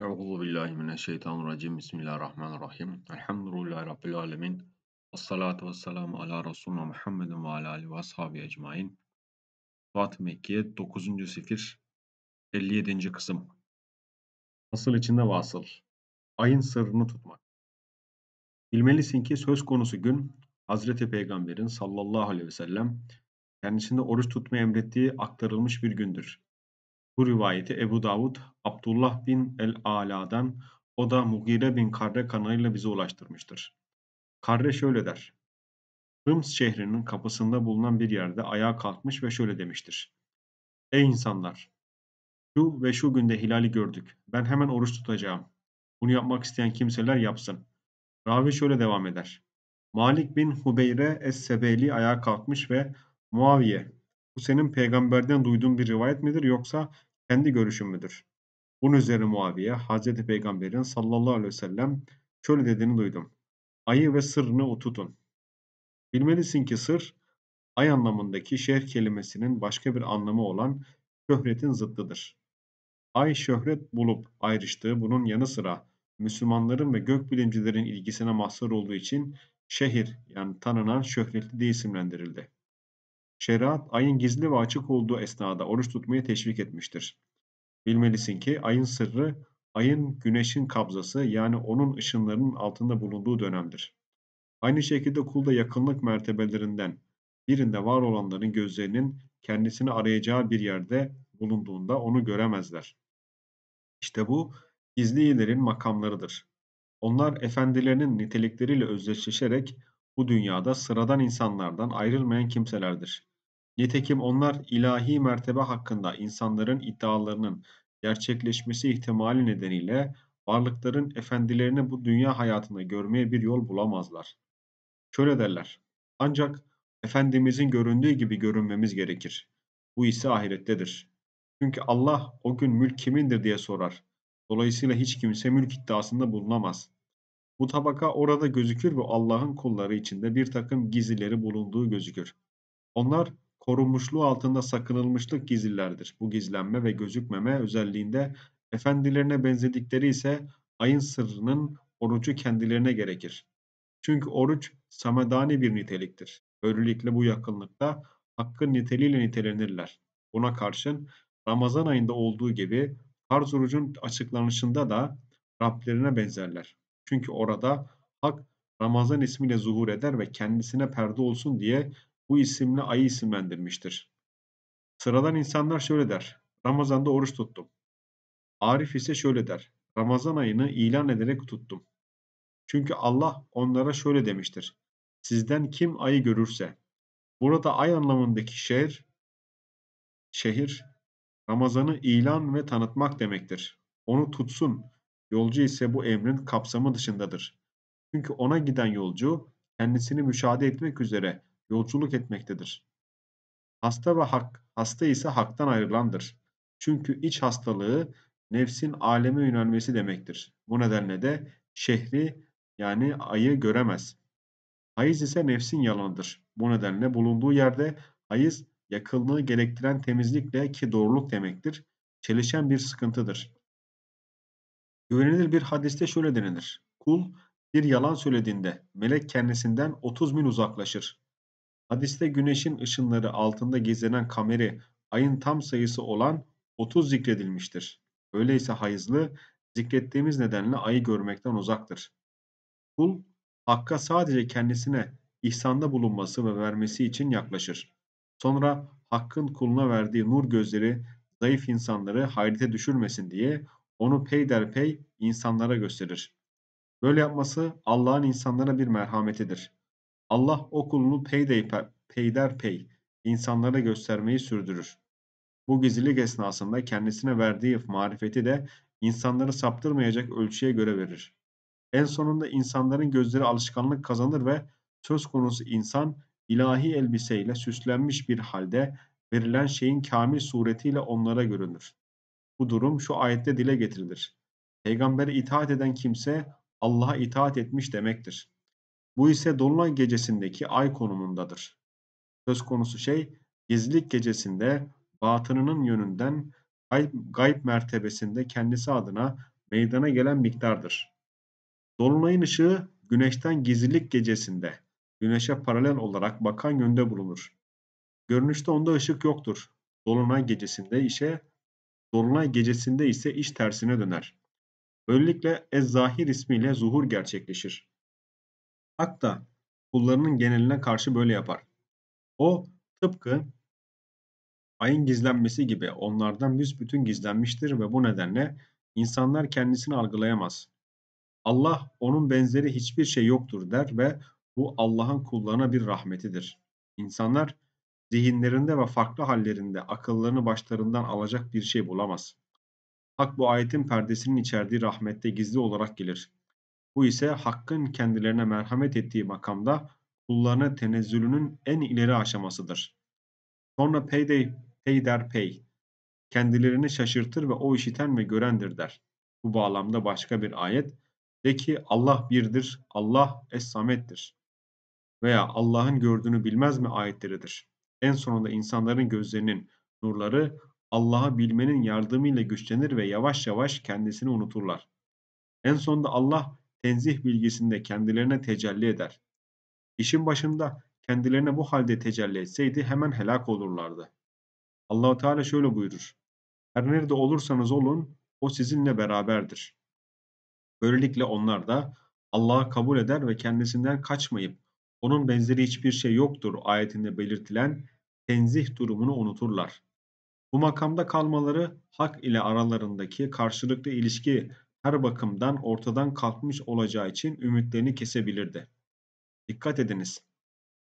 Euzu billahi mineşşeytanirracim. Bismillahirrahmanirrahim. Elhamdülillahi rabbil alamin. Essalatu vesselamu ala Resulina Muhammedin ve ala alihi ve ashabi ecmaîn. Fat Mekkiye 9. sefir 57. kısım. Asıl içinde vasıl. Ayın sırrını tutmak. Bilmelisin ki söz konusu gün Hazreti Peygamber'in sallallahu aleyhi ve sellem kendisinde oruç tutmayı emrettiği aktarılmış bir gündür. Bu rivayeti Ebu Davud, Abdullah bin el-Ala'dan, o da Mugire bin Karre kanalıyla bize ulaştırmıştır. Karre şöyle der. Hıms şehrinin kapısında bulunan bir yerde ayağa kalkmış ve şöyle demiştir. Ey insanlar! Şu ve şu günde hilali gördük. Ben hemen oruç tutacağım. Bunu yapmak isteyen kimseler yapsın. Ravi şöyle devam eder. Malik bin Hubeyre Es-Sebeli ayağa kalkmış ve Muaviye senin peygamberden duyduğun bir rivayet midir yoksa kendi görüşün müdür? Bunun üzerine Muaviye Hazreti Peygamber'in sallallahu aleyhi ve sellem şöyle dediğini duydum. Ayı ve sırrını otutun. Bilmelisin ki sır ay anlamındaki şehir kelimesinin başka bir anlamı olan şöhretin zıttıdır. Ay şöhret bulup ayrıştığı bunun yanı sıra Müslümanların ve gök bilimcilerin ilgisine mahsur olduğu için şehir yani tanınan şöhretli diye isimlendirildi. Şeriat ayın gizli ve açık olduğu esnada oruç tutmayı teşvik etmiştir. Bilmelisin ki ayın sırrı ayın güneşin kabzası yani onun ışınlarının altında bulunduğu dönemdir. Aynı şekilde kulda yakınlık mertebelerinden birinde var olanların gözlerinin kendisini arayacağı bir yerde bulunduğunda onu göremezler. İşte bu gizli iyilerin makamlarıdır. Onlar efendilerinin nitelikleriyle özdeşleşerek bu dünyada sıradan insanlardan ayrılmayan kimselerdir. Nitekim onlar ilahi mertebe hakkında insanların iddialarının gerçekleşmesi ihtimali nedeniyle varlıkların efendilerini bu dünya hayatında görmeye bir yol bulamazlar. Şöyle derler, ancak Efendimizin göründüğü gibi görünmemiz gerekir. Bu ise ahirettedir. Çünkü Allah o gün mülk kimindir diye sorar. Dolayısıyla hiç kimse mülk iddiasında bulunamaz. Bu tabaka orada gözükür ve Allah'ın kulları içinde bir takım gizlileri bulunduğu gözükür. Onlar korunmuşluğu altında sakınılmışlık gizlilerdir. Bu gizlenme ve gözükmeme özelliğinde efendilerine benzedikleri ise ayın sırrının orucu kendilerine gerekir. Çünkü oruç samedani bir niteliktir. Böylelikle bu yakınlıkta hakkın niteliğiyle nitelenirler. Buna karşın Ramazan ayında olduğu gibi farz orucun açıklanışında da Rablerine benzerler. Çünkü orada hak Ramazan ismiyle zuhur eder ve kendisine perde olsun diye bu isimle ayı isimlendirmiştir. Sıradan insanlar şöyle der. Ramazan'da oruç tuttum. Arif ise şöyle der. Ramazan ayını ilan ederek tuttum. Çünkü Allah onlara şöyle demiştir. Sizden kim ayı görürse. Burada ay anlamındaki şehir, şehir Ramazan'ı ilan ve tanıtmak demektir. Onu tutsun. Yolcu ise bu emrin kapsamı dışındadır. Çünkü ona giden yolcu kendisini müşahede etmek üzere yolculuk etmektedir. Hasta ve hak, hasta ise haktan ayrılandır. Çünkü iç hastalığı nefsin aleme yönelmesi demektir. Bu nedenle de şehri yani ayı göremez. Hayız ise nefsin yalanıdır. Bu nedenle bulunduğu yerde hayız yakınlığı gerektiren temizlikle ki doğruluk demektir, çelişen bir sıkıntıdır. Güvenilir bir hadiste şöyle denilir. Kul bir yalan söylediğinde melek kendisinden 30 bin uzaklaşır. Hadiste güneşin ışınları altında gizlenen kameri ayın tam sayısı olan 30 zikredilmiştir. Öyleyse hayızlı zikrettiğimiz nedenle ayı görmekten uzaktır. Kul hakka sadece kendisine ihsanda bulunması ve vermesi için yaklaşır. Sonra hakkın kuluna verdiği nur gözleri zayıf insanları hayrete düşürmesin diye onu peyderpey insanlara gösterir. Böyle yapması Allah'ın insanlara bir merhametidir. Allah o kulunu peyday, peyderpey insanlara göstermeyi sürdürür. Bu gizlilik esnasında kendisine verdiği marifeti de insanları saptırmayacak ölçüye göre verir. En sonunda insanların gözleri alışkanlık kazanır ve söz konusu insan ilahi elbiseyle süslenmiş bir halde verilen şeyin kamil suretiyle onlara görünür. Bu durum şu ayette dile getirilir. Peygamber'e itaat eden kimse Allah'a itaat etmiş demektir. Bu ise dolunay gecesindeki ay konumundadır. Söz konusu şey gizlilik gecesinde batınının yönünden gayb, gayb mertebesinde kendisi adına meydana gelen miktardır. Dolunayın ışığı güneşten gizlilik gecesinde güneşe paralel olarak bakan yönde bulunur. Görünüşte onda ışık yoktur. Dolunay gecesinde işe dolunay gecesinde ise iş tersine döner. Böylelikle Ez-Zahir ismiyle zuhur gerçekleşir. Hak da kullarının geneline karşı böyle yapar. O tıpkı ayın gizlenmesi gibi onlardan büsbütün gizlenmiştir ve bu nedenle insanlar kendisini algılayamaz. Allah onun benzeri hiçbir şey yoktur der ve bu Allah'ın kullarına bir rahmetidir. İnsanlar zihinlerinde ve farklı hallerinde akıllarını başlarından alacak bir şey bulamaz. Hak bu ayetin perdesinin içerdiği rahmette gizli olarak gelir. Bu ise Hakk'ın kendilerine merhamet ettiği makamda kullarına tenezzülünün en ileri aşamasıdır. Sonra peyday, pey kendilerini şaşırtır ve o işiten ve görendir der. Bu bağlamda başka bir ayet, de ki Allah birdir, Allah es-samettir. Veya Allah'ın gördüğünü bilmez mi ayetleridir. En sonunda insanların gözlerinin nurları Allah'ı bilmenin yardımıyla güçlenir ve yavaş yavaş kendisini unuturlar. En sonunda Allah tenzih bilgisinde kendilerine tecelli eder. İşin başında kendilerine bu halde tecelli etseydi hemen helak olurlardı. Allahu Teala şöyle buyurur. Her nerede olursanız olun o sizinle beraberdir. Böylelikle onlar da Allah'a kabul eder ve kendisinden kaçmayıp onun benzeri hiçbir şey yoktur ayetinde belirtilen tenzih durumunu unuturlar. Bu makamda kalmaları hak ile aralarındaki karşılıklı ilişki her bakımdan ortadan kalkmış olacağı için ümitlerini kesebilirdi. Dikkat ediniz.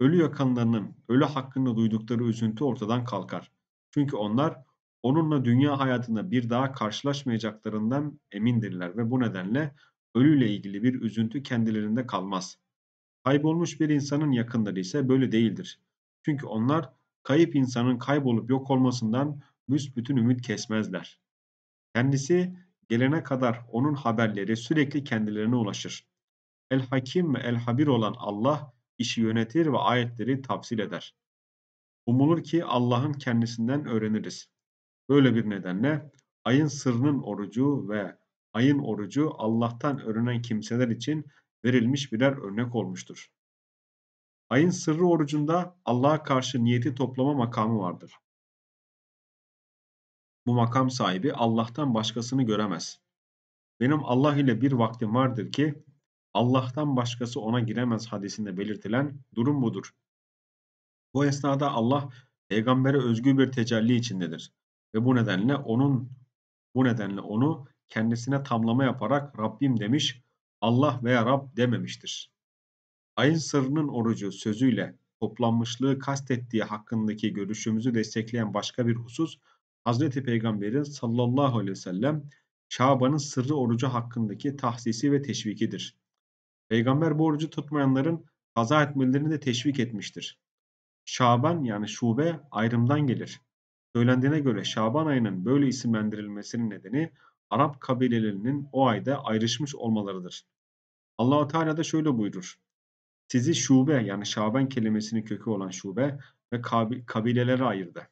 Ölü yakınlarının ölü hakkında duydukları üzüntü ortadan kalkar. Çünkü onlar onunla dünya hayatında bir daha karşılaşmayacaklarından emindirler ve bu nedenle ölüyle ilgili bir üzüntü kendilerinde kalmaz. Kaybolmuş bir insanın yakınları ise böyle değildir. Çünkü onlar kayıp insanın kaybolup yok olmasından büsbütün ümit kesmezler. Kendisi gelene kadar onun haberleri sürekli kendilerine ulaşır. El-Hakim ve El-Habir olan Allah işi yönetir ve ayetleri tafsil eder. Umulur ki Allah'ın kendisinden öğreniriz. Böyle bir nedenle ayın sırrının orucu ve ayın orucu Allah'tan öğrenen kimseler için verilmiş birer örnek olmuştur. Ayın sırrı orucunda Allah'a karşı niyeti toplama makamı vardır. Bu makam sahibi Allah'tan başkasını göremez. Benim Allah ile bir vaktim vardır ki Allah'tan başkası ona giremez hadisinde belirtilen durum budur. Bu esnada Allah peygambere özgü bir tecelli içindedir ve bu nedenle onun bu nedenle onu kendisine tamlama yaparak Rabbim demiş, Allah veya Rab dememiştir. Ayın sırrının orucu sözüyle toplanmışlığı kastettiği hakkındaki görüşümüzü destekleyen başka bir husus Hazreti Peygamber'in sallallahu aleyhi ve sellem Şaban'ın sırrı orucu hakkındaki tahsisi ve teşvikidir. Peygamber bu orucu tutmayanların kaza etmelerini de teşvik etmiştir. Şaban yani şube ayrımdan gelir. Söylendiğine göre Şaban ayının böyle isimlendirilmesinin nedeni Arap kabilelerinin o ayda ayrışmış olmalarıdır. Allah Teala da şöyle buyurur. Sizi şube yani Şaban kelimesinin kökü olan şube ve kabilelere ayırdı.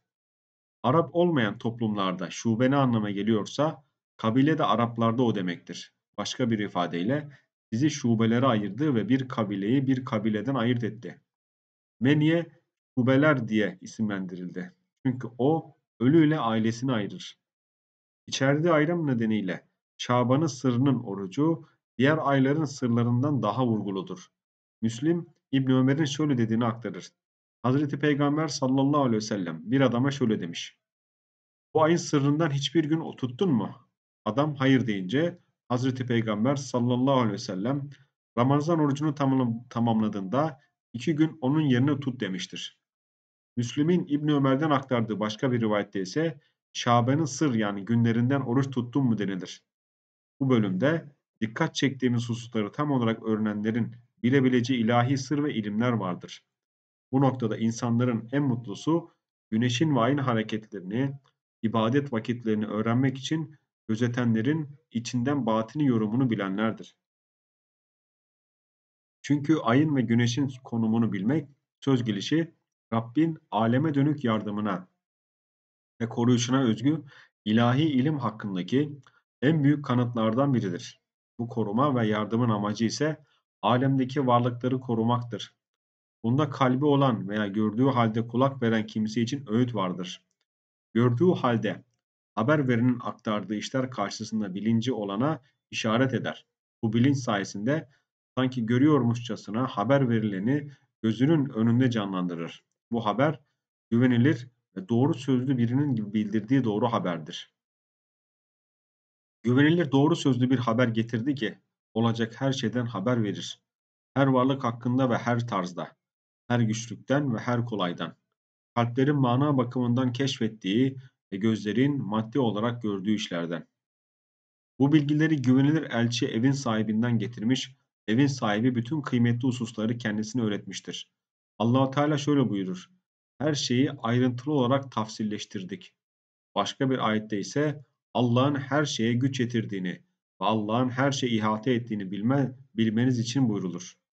Arap olmayan toplumlarda şube ne anlama geliyorsa kabile de Araplarda o demektir. Başka bir ifadeyle bizi şubelere ayırdı ve bir kabileyi bir kabileden ayırt etti. Meniye şubeler diye isimlendirildi. Çünkü o ölüyle ailesini ayırır. İçeride ayrım nedeniyle Şaban'ın sırrının orucu diğer ayların sırlarından daha vurguludur. Müslim İbn Ömer'in şöyle dediğini aktarır. Hazreti Peygamber sallallahu aleyhi ve sellem bir adama şöyle demiş. Bu ayın sırrından hiçbir gün oturttun mu? Adam hayır deyince Hazreti Peygamber sallallahu aleyhi ve sellem Ramazan orucunu tamamladığında iki gün onun yerine tut demiştir. Müslüm'in İbni Ömer'den aktardığı başka bir rivayette ise Şaban'ın sır yani günlerinden oruç tuttun mu denilir. Bu bölümde dikkat çektiğimiz hususları tam olarak öğrenenlerin bilebileceği ilahi sır ve ilimler vardır. Bu noktada insanların en mutlusu güneşin ve ayın hareketlerini, ibadet vakitlerini öğrenmek için gözetenlerin içinden batini yorumunu bilenlerdir. Çünkü ayın ve güneşin konumunu bilmek söz gelişi Rabbin aleme dönük yardımına ve koruyuşuna özgü ilahi ilim hakkındaki en büyük kanıtlardan biridir. Bu koruma ve yardımın amacı ise alemdeki varlıkları korumaktır. Bunda kalbi olan veya gördüğü halde kulak veren kimse için öğüt vardır. Gördüğü halde haber verinin aktardığı işler karşısında bilinci olana işaret eder. Bu bilinç sayesinde sanki görüyormuşçasına haber verileni gözünün önünde canlandırır. Bu haber güvenilir ve doğru sözlü birinin bildirdiği doğru haberdir. Güvenilir doğru sözlü bir haber getirdi ki olacak her şeyden haber verir. Her varlık hakkında ve her tarzda her güçlükten ve her kolaydan. Kalplerin mana bakımından keşfettiği ve gözlerin maddi olarak gördüğü işlerden. Bu bilgileri güvenilir elçi evin sahibinden getirmiş, evin sahibi bütün kıymetli hususları kendisine öğretmiştir. allah Teala şöyle buyurur. Her şeyi ayrıntılı olarak tafsilleştirdik. Başka bir ayette ise Allah'ın her şeye güç yetirdiğini ve Allah'ın her şeyi ihate ettiğini bilme, bilmeniz için buyurulur.